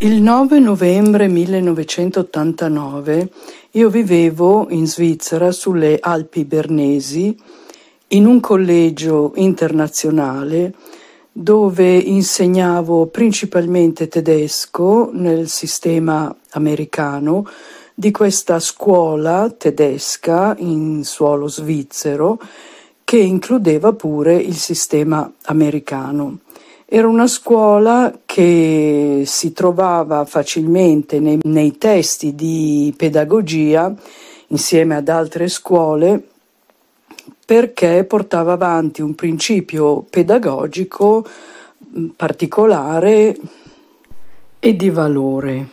Il 9 novembre 1989 io vivevo in Svizzera sulle Alpi Bernesi in un collegio internazionale dove insegnavo principalmente tedesco nel sistema americano di questa scuola tedesca in suolo svizzero che includeva pure il sistema americano. Era una scuola che si trovava facilmente nei, nei testi di pedagogia insieme ad altre scuole perché portava avanti un principio pedagogico mm, particolare e di valore.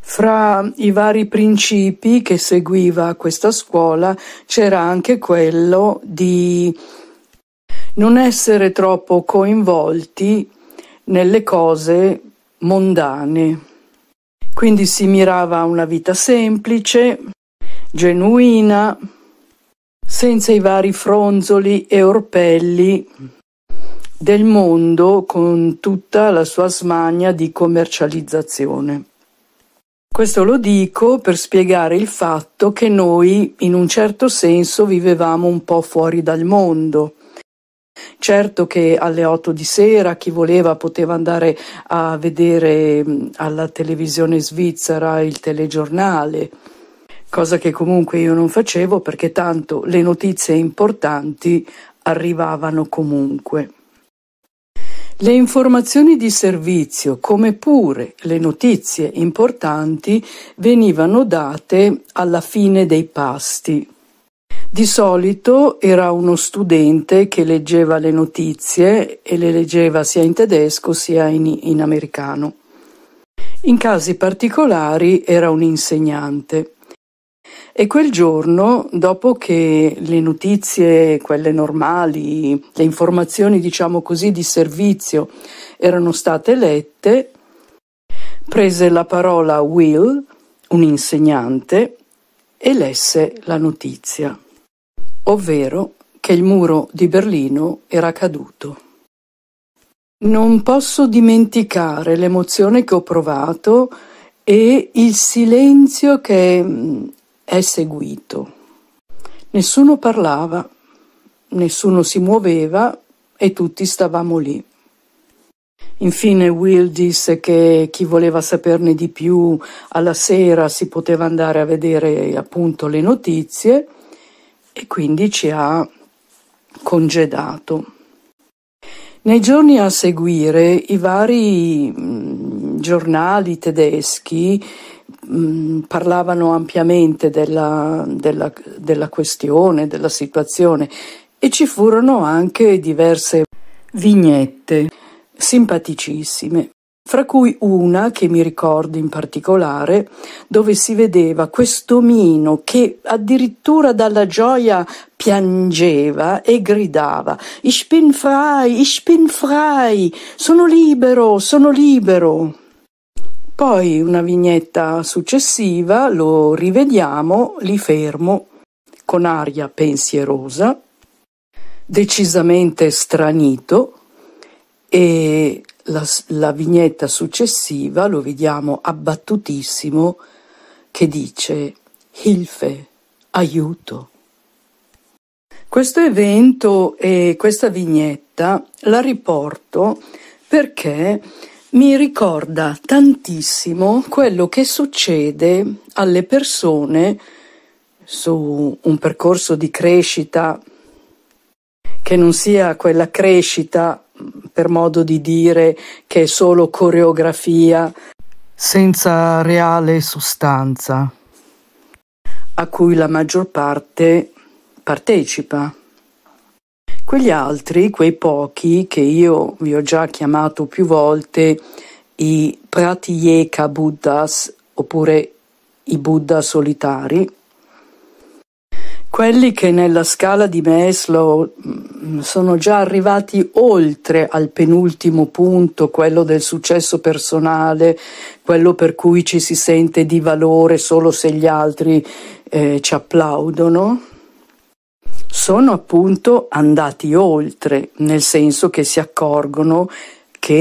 Fra i vari principi che seguiva questa scuola c'era anche quello di non essere troppo coinvolti nelle cose mondane. Quindi si mirava a una vita semplice, genuina, senza i vari fronzoli e orpelli del mondo con tutta la sua smania di commercializzazione. Questo lo dico per spiegare il fatto che noi in un certo senso vivevamo un po' fuori dal mondo Certo che alle 8 di sera chi voleva poteva andare a vedere mm, alla televisione svizzera il telegiornale, cosa che comunque io non facevo perché tanto le notizie importanti arrivavano comunque. Le informazioni di servizio, come pure le notizie importanti, venivano date alla fine dei pasti. Di solito era uno studente che leggeva le notizie e le leggeva sia in tedesco sia in, in americano. In casi particolari era un insegnante. E quel giorno, dopo che le notizie, quelle normali, le informazioni, diciamo così, di servizio erano state lette, prese la parola Will, un insegnante, e lesse la notizia ovvero che il muro di Berlino era caduto. Non posso dimenticare l'emozione che ho provato e il silenzio che mm, è seguito. Nessuno parlava, nessuno si muoveva e tutti stavamo lì. Infine Will disse che chi voleva saperne di più alla sera si poteva andare a vedere appunto le notizie e quindi ci ha congedato. Nei giorni a seguire i vari mh, mm, giornali tedeschi mh, mm, parlavano ampiamente della, della, della questione, della situazione e ci furono anche diverse vignette simpaticissime fra cui una che mi ricordo in particolare, dove si vedeva questo Mino che addirittura dalla gioia piangeva e gridava Ich bin frei, ich bin frei, sono libero, sono libero. Poi una vignetta successiva lo rivediamo lì fermo, con aria pensierosa, decisamente stranito, e la, la vignetta successiva lo vediamo abbattutissimo che dice Hilfe, aiuto. Questo evento e questa vignetta la riporto perché mi ricorda tantissimo quello che succede alle persone su un percorso di crescita che non sia quella crescita per modo di dire, che è solo coreografia senza reale sostanza, a cui la maggior parte partecipa. Quegli altri, quei pochi che io vi ho già chiamato più volte i Pratyeka Buddhas oppure i Buddha solitari, quelli che nella scala di Maslow mm, sono già arrivati oltre al penultimo punto, quello del successo personale, quello per cui ci si sente di valore solo se gli altri eh, ci applaudono, sono appunto andati oltre, nel senso che si accorgono che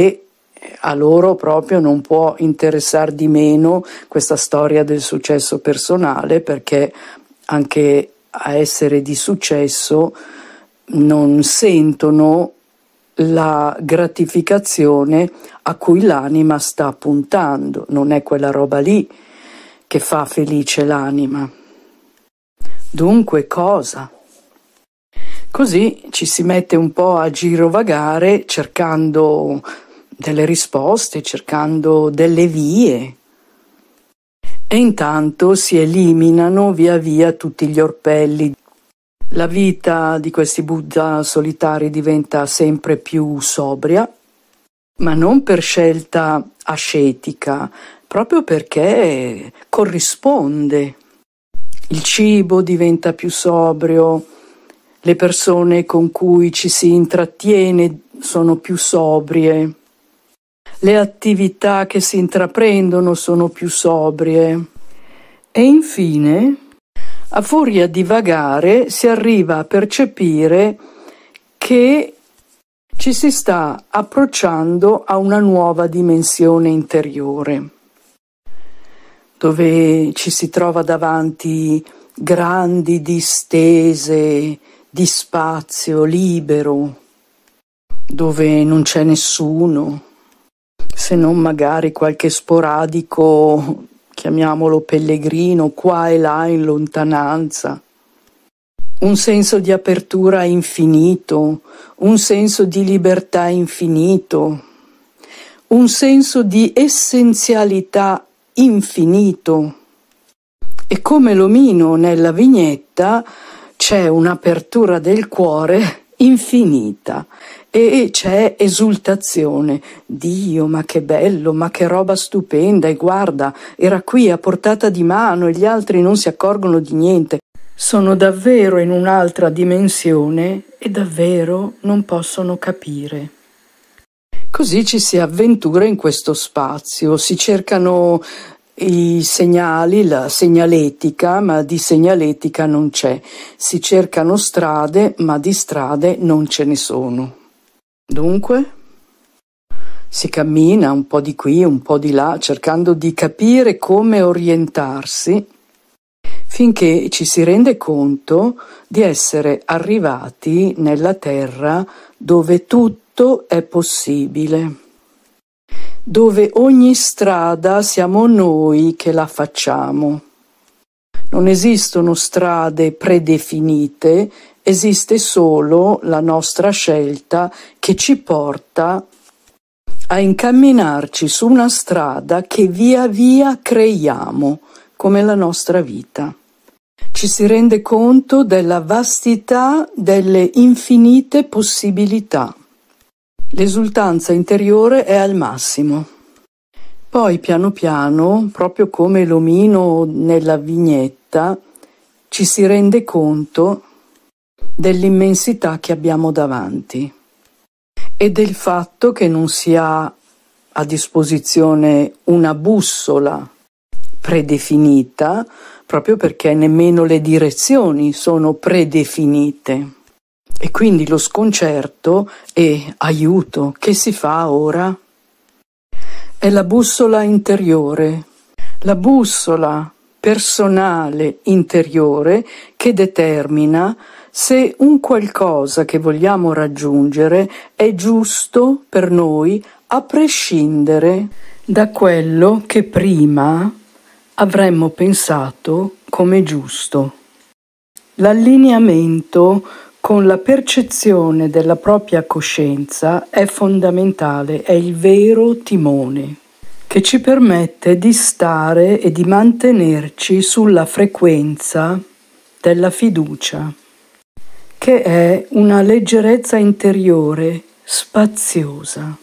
eh, a loro proprio non può interessare di meno questa storia del successo personale perché anche a essere di successo non sentono la gratificazione a cui l'anima sta puntando, non è quella roba lì che fa felice l'anima. Dunque cosa? Così ci si mette un po' a girovagare cercando delle risposte, cercando delle vie e intanto si eliminano via via tutti gli orpelli. La vita di questi Buddha solitari diventa sempre più sobria, ma non per scelta ascetica, proprio perché corrisponde. Il cibo diventa più sobrio, le persone con cui ci si intrattiene sono più sobrie le attività che si intraprendono sono più sobrie. E infine, a furia di vagare, si arriva a percepire che ci si sta approcciando a una nuova dimensione interiore, dove ci si trova davanti grandi distese di spazio libero, dove non c'è nessuno se non magari qualche sporadico, chiamiamolo pellegrino, qua e là in lontananza. Un senso di apertura infinito, un senso di libertà infinito, un senso di essenzialità infinito. E come l'omino nella vignetta c'è un'apertura del cuore infinita e c'è esultazione. Dio, ma che bello, ma che roba stupenda, e guarda, era qui a portata di mano e gli altri non si accorgono di niente. Sono davvero in un'altra dimensione e davvero non possono capire. Così ci si avventura in questo spazio, si cercano i segnali, la segnaletica, ma di segnaletica non c'è, si cercano strade, ma di strade non ce ne sono. Dunque? Si cammina un po' di qui, un po' di là, cercando di capire come orientarsi, finché ci si rende conto di essere arrivati nella terra dove tutto è possibile dove ogni strada siamo noi che la facciamo. Non esistono strade predefinite esiste solo la nostra scelta che ci porta a incamminarci su una strada che via via creiamo come la nostra vita. Ci si rende conto della vastità delle infinite possibilità. L'esultanza interiore è al massimo. Poi piano piano, proprio come l'omino nella vignetta, ci si rende conto dell'immensità che abbiamo davanti e del fatto che non si ha a disposizione una bussola predefinita proprio perché nemmeno le direzioni sono predefinite. E quindi lo sconcerto e aiuto che si fa ora è la bussola interiore, la bussola personale interiore che determina se un qualcosa che vogliamo raggiungere è giusto per noi a prescindere da quello che prima avremmo pensato come giusto. L'allineamento con la percezione della propria coscienza è fondamentale, è il vero timone che ci permette di stare e di mantenerci sulla frequenza della fiducia che è una leggerezza interiore, spaziosa.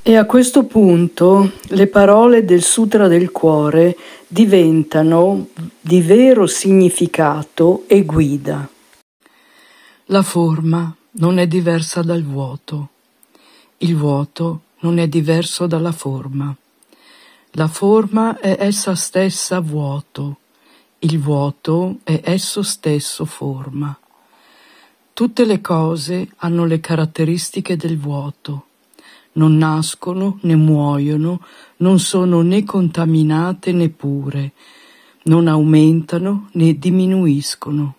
E a questo punto le parole del Sutra del Cuore diventano di vero significato e guida. La forma non è diversa dal vuoto. Il vuoto non è diverso dalla forma. La forma è essa stessa vuoto. Il vuoto è esso stesso forma. Tutte le cose hanno le caratteristiche del vuoto. Non nascono né muoiono, non sono né contaminate né pure, non aumentano né diminuiscono.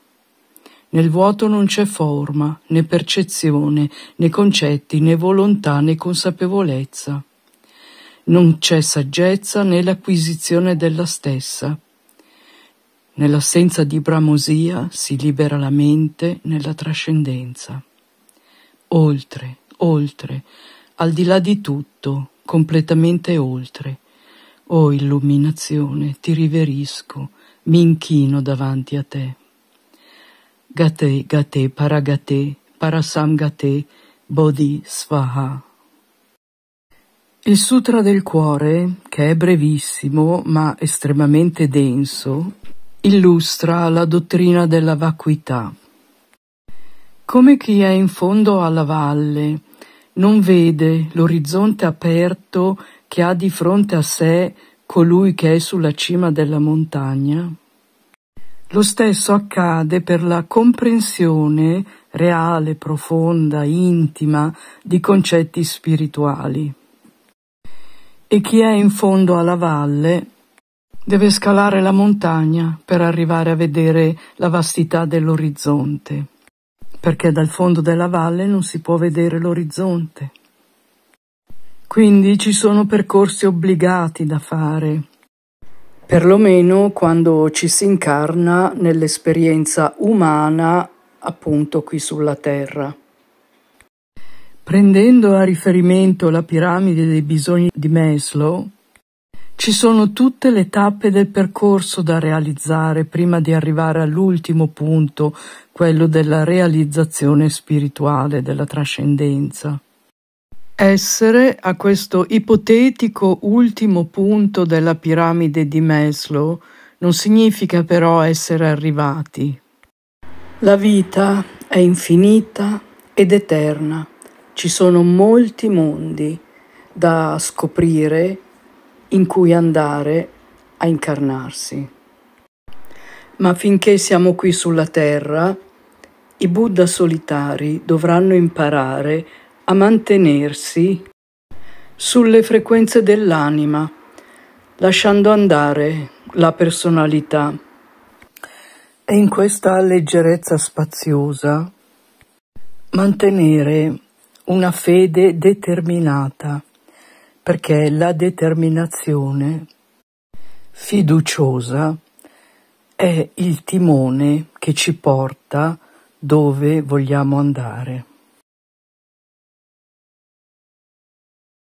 Nel vuoto non c'è forma, né percezione, né concetti, né volontà, né consapevolezza. Non c'è saggezza né l'acquisizione della stessa. Nell'assenza di bramosia si libera la mente nella trascendenza. Oltre, oltre, al di là di tutto, completamente oltre. O oh, illuminazione, ti riverisco, mi inchino davanti a te. Gate, gate, paragate, gate, bodhi svaha. Il Sutra del Cuore, che è brevissimo ma estremamente denso, Illustra la dottrina della vacuità. Come chi è in fondo alla valle, non vede l'orizzonte aperto che ha di fronte a sé colui che è sulla cima della montagna? Lo stesso accade per la comprensione reale, profonda, intima di concetti spirituali. E chi è in fondo alla valle Deve scalare la montagna per arrivare a vedere la vastità dell'orizzonte, perché dal fondo della valle non si può vedere l'orizzonte. Quindi ci sono percorsi obbligati da fare, perlomeno quando ci si incarna nell'esperienza umana appunto qui sulla Terra. Prendendo a riferimento la piramide dei bisogni di Maslow, ci sono tutte le tappe del percorso da realizzare prima di arrivare all'ultimo punto, quello della realizzazione spirituale, della trascendenza. Essere a questo ipotetico ultimo punto della piramide di Maslow non significa però essere arrivati. La vita è infinita ed eterna. Ci sono molti mondi da scoprire in cui andare a incarnarsi. Ma finché siamo qui sulla Terra, i Buddha solitari dovranno imparare a mantenersi sulle frequenze dell'anima, lasciando andare la personalità. E in questa leggerezza spaziosa mantenere una fede determinata perché la determinazione fiduciosa è il timone che ci porta dove vogliamo andare.